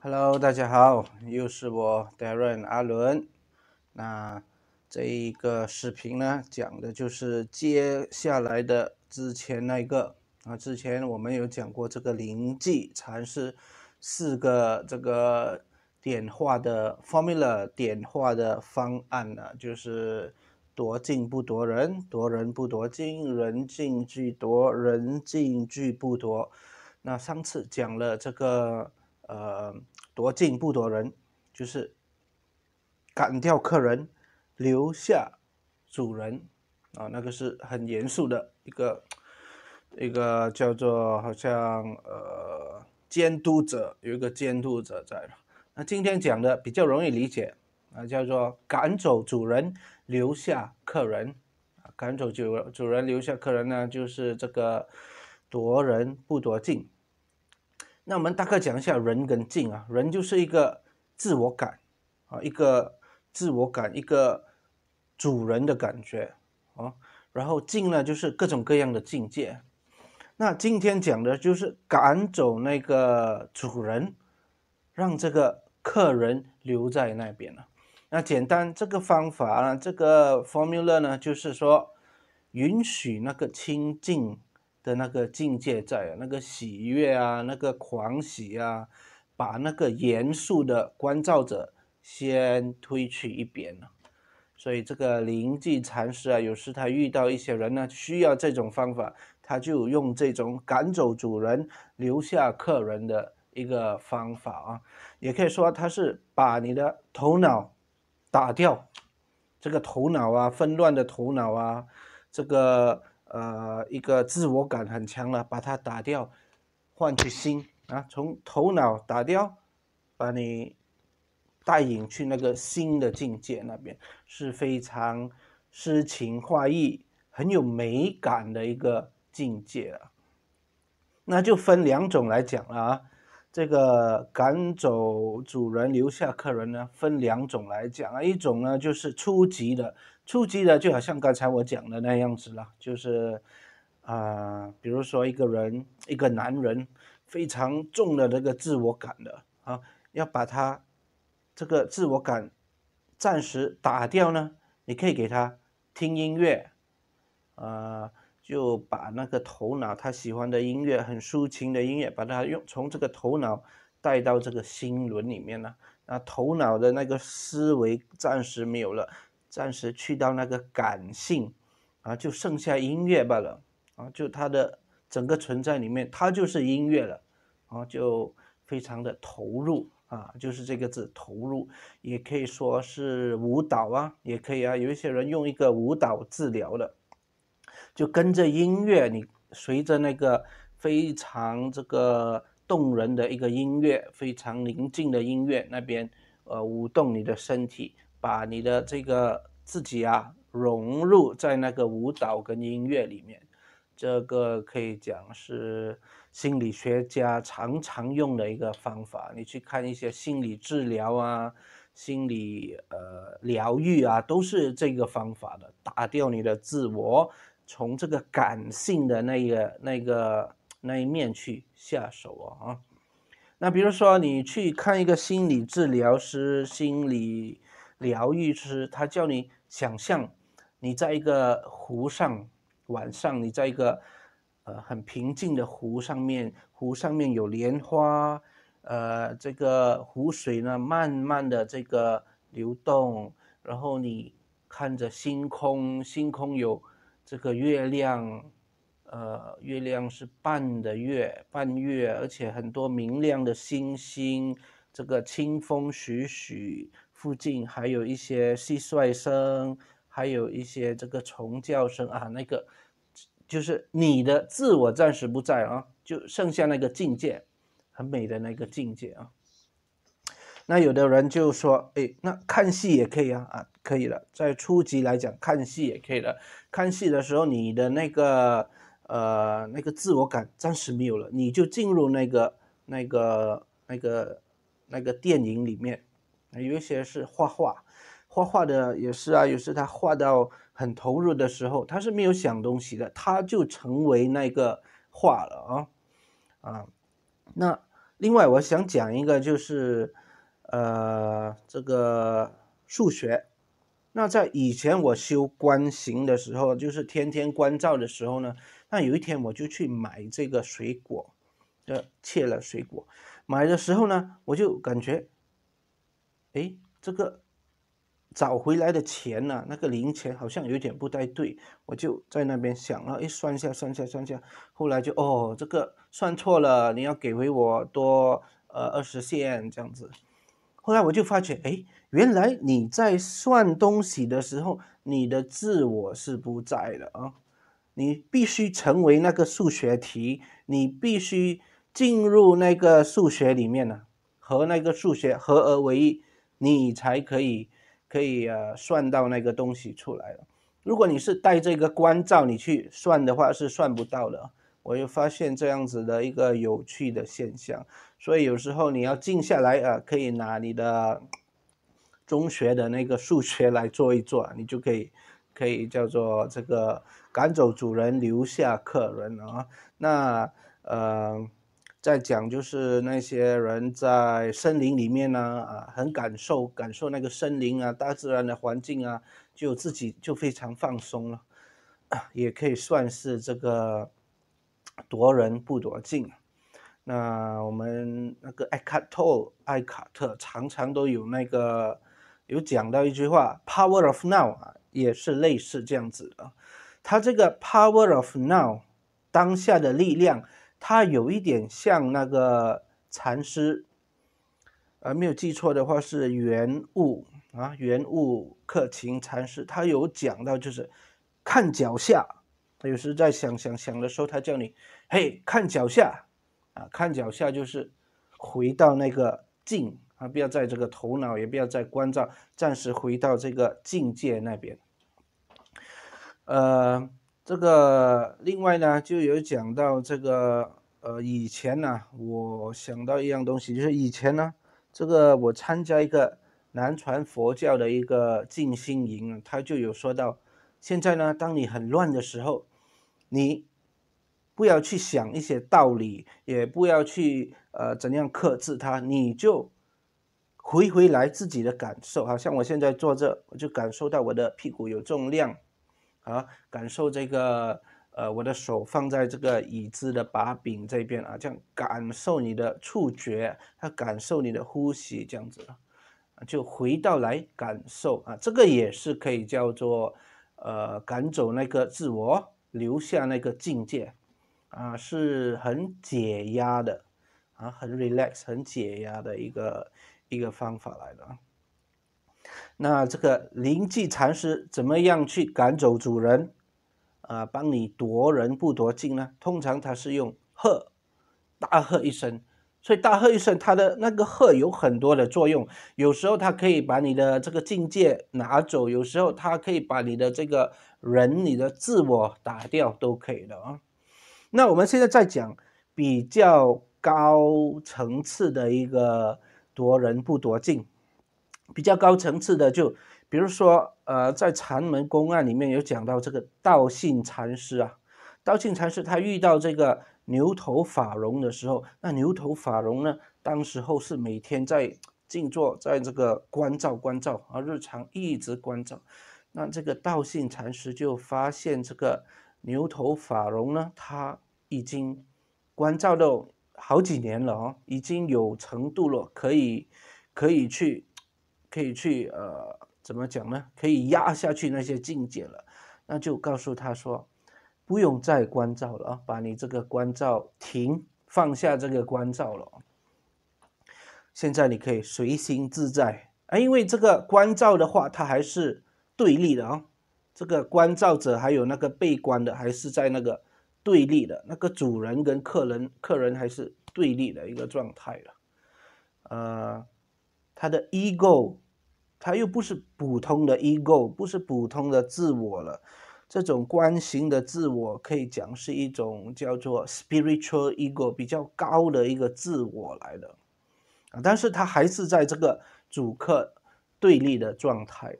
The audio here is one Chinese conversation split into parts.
Hello，大家好，又是我 Darren 阿伦。那这一个视频呢，讲的就是接下来的之前那一个啊，之前我们有讲过这个灵济禅师四个这个点化的 formula 点化的方案呢，就是夺镜不夺人，夺人不夺净，人净俱夺，人净俱不夺。那上次讲了这个。呃，夺进不夺人，就是赶掉客人，留下主人啊，那个是很严肃的一个一个叫做好像呃监督者有一个监督者在。那今天讲的比较容易理解啊，叫做赶走主人留下客人赶走主主人留下客人呢，就是这个夺人不夺境那我们大概讲一下人跟境啊，人就是一个自我感啊，一个自我感，一个主人的感觉啊，然后境呢就是各种各样的境界。那今天讲的就是赶走那个主人，让这个客人留在那边了。那简单，这个方法呢，这个 formula 呢，就是说允许那个清净。的那个境界在，那个喜悦啊，那个狂喜啊，把那个严肃的关照者先推去一边了。所以这个灵济禅师啊，有时他遇到一些人呢，需要这种方法，他就用这种赶走主人留下客人的一个方法啊，也可以说他是把你的头脑打掉，这个头脑啊，纷乱的头脑啊，这个。呃，一个自我感很强了，把它打掉，换取心啊，从头脑打掉，把你带引去那个新的境界那边，是非常诗情画意、很有美感的一个境界啊。那就分两种来讲了啊，这个赶走主人留下客人呢，分两种来讲啊，一种呢就是初级的。触及的就好像刚才我讲的那样子了，就是，啊，比如说一个人，一个男人，非常重的那个自我感的啊，要把他这个自我感暂时打掉呢，你可以给他听音乐，啊，就把那个头脑他喜欢的音乐，很抒情的音乐，把他用从这个头脑带到这个心轮里面呢，啊，头脑的那个思维暂时没有了。暂时去到那个感性，啊，就剩下音乐罢了。啊，就它的整个存在里面，它就是音乐了。啊，就非常的投入啊，就是这个字投入，也可以说是舞蹈啊，也可以啊。有一些人用一个舞蹈治疗了，就跟着音乐，你随着那个非常这个动人的一个音乐，非常宁静的音乐，那边呃舞动你的身体。把你的这个自己啊融入在那个舞蹈跟音乐里面，这个可以讲是心理学家常常用的一个方法。你去看一些心理治疗啊、心理呃疗愈啊，都是这个方法的，打掉你的自我，从这个感性的那个那个那一面去下手啊啊。那比如说你去看一个心理治疗师，心理。疗愈师他叫你想象，你在一个湖上，晚上你在一个，呃，很平静的湖上面，湖上面有莲花，呃，这个湖水呢慢慢的这个流动，然后你看着星空，星空有这个月亮，呃，月亮是半的月，半月，而且很多明亮的星星，这个清风徐徐。附近还有一些蟋蟀声，还有一些这个虫叫声啊，那个就是你的自我暂时不在啊，就剩下那个境界，很美的那个境界啊。那有的人就说，哎，那看戏也可以啊，啊，可以了，在初级来讲，看戏也可以了。看戏的时候，你的那个呃那个自我感暂时没有了，你就进入那个那个那个那个电影里面。有一些是画画，画画的也是啊。有时他画到很投入的时候，他是没有想东西的，他就成为那个画了啊啊。那另外我想讲一个就是，呃，这个数学。那在以前我修观行的时候，就是天天关照的时候呢，那有一天我就去买这个水果，呃，切了水果，买的时候呢，我就感觉。哎，这个找回来的钱呢？那个零钱好像有点不太对，我就在那边想了。哎，算下，算下，算下。后来就哦，这个算错了，你要给回我多呃二十线这样子。后来我就发觉，哎，原来你在算东西的时候，你的自我是不在的啊。你必须成为那个数学题，你必须进入那个数学里面呢，和那个数学合而为一。你才可以，可以呃算到那个东西出来了。如果你是带这个关照你去算的话，是算不到的。我又发现这样子的一个有趣的现象，所以有时候你要静下来啊，可以拿你的中学的那个数学来做一做，你就可以，可以叫做这个赶走主人留下客人啊。那呃。在讲就是那些人在森林里面呢，啊，很感受感受那个森林啊，大自然的环境啊，就自己就非常放松了，也可以算是这个夺人不夺境。那我们那个艾卡特，艾卡特常常都有那个有讲到一句话，Power of Now 啊，也是类似这样子的。他这个 Power of Now，当下的力量。他有一点像那个禅师，呃，没有记错的话是圆悟啊，圆悟克勤禅师，他有讲到就是看脚下，他有时在想想想的时候，他叫你，嘿，看脚下，啊，看脚下就是回到那个境啊，不要在这个头脑，也不要再关照，暂时回到这个境界那边，呃。这个另外呢，就有讲到这个，呃，以前呢，我想到一样东西，就是以前呢，这个我参加一个南传佛教的一个静心营，他就有说到，现在呢，当你很乱的时候，你不要去想一些道理，也不要去呃怎样克制它，你就回回来自己的感受，好像我现在坐着，我就感受到我的屁股有重量。啊，感受这个，呃，我的手放在这个椅子的把柄这边啊，这样感受你的触觉，它感受你的呼吸，这样子，就回到来感受啊，这个也是可以叫做，呃，赶走那个自我，留下那个境界，啊，是很解压的，啊，很 relax，很解压的一个一个方法来的。啊。那这个灵济禅师怎么样去赶走主人，啊，帮你夺人不夺境呢？通常他是用喝，大喝一声。所以大喝一声，他的那个喝有很多的作用。有时候他可以把你的这个境界拿走，有时候他可以把你的这个人、你的自我打掉，都可以的啊。那我们现在在讲比较高层次的一个夺人不夺境。比较高层次的，就比如说，呃，在禅门公案里面有讲到这个道信禅师啊，道信禅师他遇到这个牛头法融的时候，那牛头法融呢，当时候是每天在静坐，在这个关照关照啊，日常一直关照，那这个道信禅师就发现这个牛头法融呢，他已经关照到好几年了哦，已经有程度了，可以可以去。可以去呃，怎么讲呢？可以压下去那些境界了，那就告诉他说，不用再关照了啊，把你这个关照停，放下这个关照了。现在你可以随心自在啊，因为这个关照的话，它还是对立的啊。这个关照者还有那个被关的，还是在那个对立的，那个主人跟客人，客人还是对立的一个状态了，呃。他的 ego，他又不是普通的 ego，不是普通的自我了。这种关心的自我，可以讲是一种叫做 spiritual ego，比较高的一个自我来的。啊，但是他还是在这个主客对立的状态。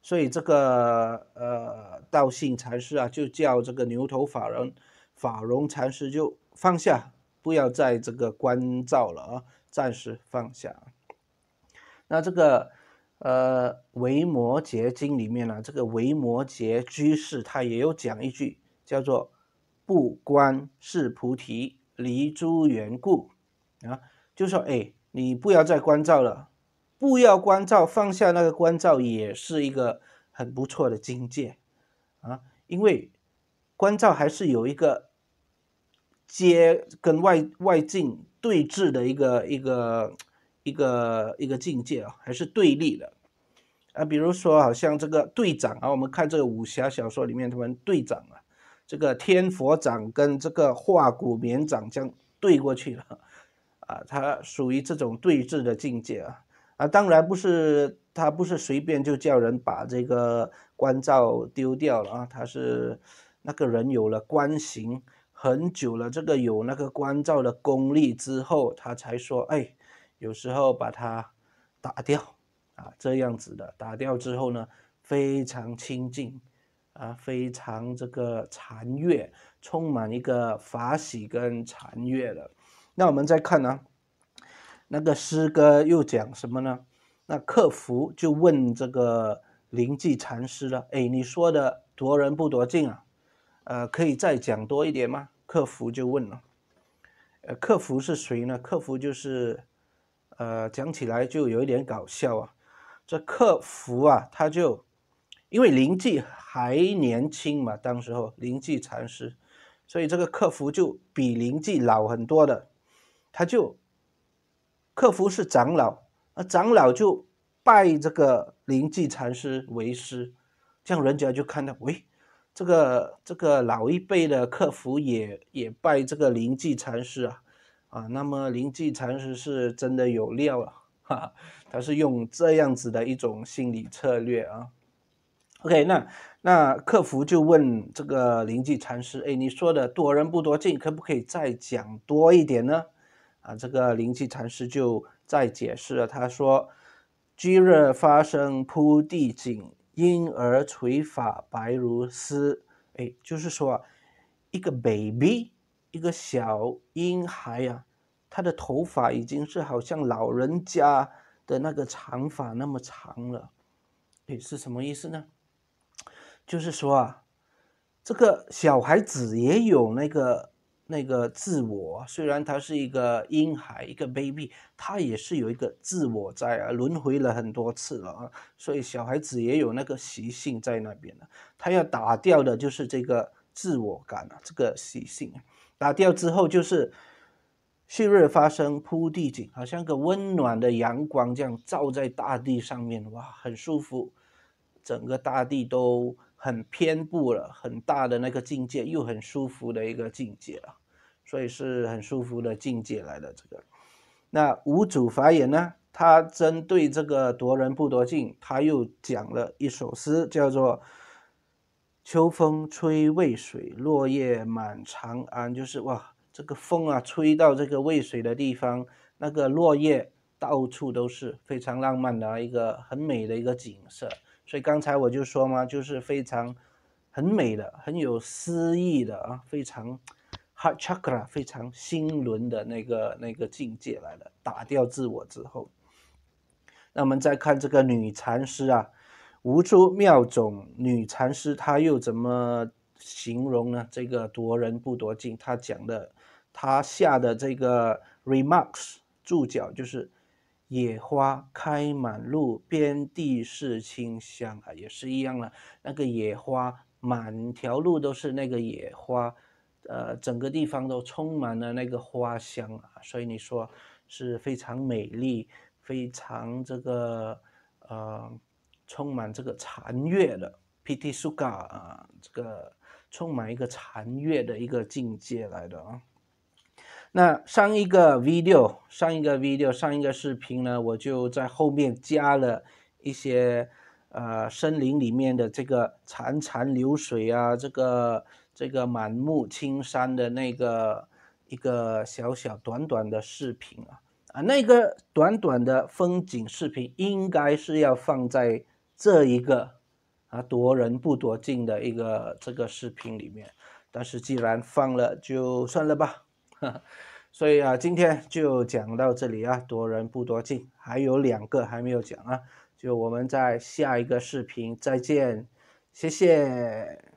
所以这个呃道性禅师啊，就叫这个牛头法人法容禅师就放下，不要在这个关照了啊，暂时放下。那这个呃《维摩诘经》里面呢，这个维摩诘居士他也有讲一句叫做“不观是菩提离诸缘故”啊，就说哎，你不要再关照了，不要关照，放下那个关照也是一个很不错的境界啊，因为关照还是有一个接跟外外境对峙的一个一个。一个一个境界啊，还是对立的啊。比如说，好像这个队长啊，我们看这个武侠小说里面，他们队长啊，这个天佛掌跟这个化骨绵掌将对过去了啊。他属于这种对峙的境界啊啊。当然不是，他不是随便就叫人把这个关照丢掉了啊。他是那个人有了观行很久了，这个有那个关照的功力之后，他才说哎。有时候把它打掉啊，这样子的打掉之后呢，非常清净啊，非常这个禅悦，充满一个法喜跟禅悦的。那我们再看呢，那个诗歌又讲什么呢？那客服就问这个灵济禅师了，哎，你说的夺人不夺境啊？呃，可以再讲多一点吗？客服就问了，呃，客服是谁呢？客服就是。呃，讲起来就有一点搞笑啊，这客服啊，他就因为灵记还年轻嘛，当时候灵记禅师，所以这个客服就比灵记老很多的，他就客服是长老，而长老就拜这个灵记禅师为师，这样人家就看到，喂，这个这个老一辈的客服也也拜这个灵记禅师啊。啊，那么灵济禅师是真的有料了，他是用这样子的一种心理策略啊。OK，那那客服就问这个灵济禅师，哎，你说的多人不多进，可不可以再讲多一点呢？啊，这个灵济禅师就再解释了，他说：“居热发生铺地井，婴儿垂法白如丝。”哎，就是说一个 baby。一个小婴孩啊，他的头发已经是好像老人家的那个长发那么长了，诶，是什么意思呢？就是说啊，这个小孩子也有那个那个自我，虽然他是一个婴孩，一个 baby，他也是有一个自我在啊，轮回了很多次了啊，所以小孩子也有那个习性在那边的，他要打掉的就是这个自我感啊，这个习性。打掉之后就是旭日发生铺地景，好像个温暖的阳光这样照在大地上面，哇，很舒服，整个大地都很偏布了，很大的那个境界，又很舒服的一个境界了，所以是很舒服的境界来的这个，那五祖法眼呢，他针对这个夺人不夺境，他又讲了一首诗，叫做。秋风吹渭水，落叶满长安。就是哇，这个风啊，吹到这个渭水的地方，那个落叶到处都是，非常浪漫的一个很美的一个景色。所以刚才我就说嘛，就是非常很美的，很有诗意的啊，非常 heart chakra，非常心轮的那个那个境界来了，打掉自我之后。那我们再看这个女禅师啊。吴诸妙种女禅师，她又怎么形容呢？这个夺人不夺境，她讲的，她下的这个 remarks 注脚就是：野花开满路边，地是清香啊，也是一样了。那个野花满条路都是那个野花，呃，整个地方都充满了那个花香啊，所以你说是非常美丽，非常这个呃。充满这个残月的 P.T.Sugar 啊，这个充满一个残月的一个境界来的啊。那上一个 video，上一个 video，上一个视频呢，我就在后面加了一些呃森林里面的这个潺潺流水啊，这个这个满目青山的那个一个小小短短的视频啊啊，那个短短的风景视频应该是要放在。这一个，啊夺人不夺镜的一个这个视频里面，但是既然放了就算了吧，所以啊今天就讲到这里啊夺人不夺镜，还有两个还没有讲啊，就我们在下一个视频再见，谢谢。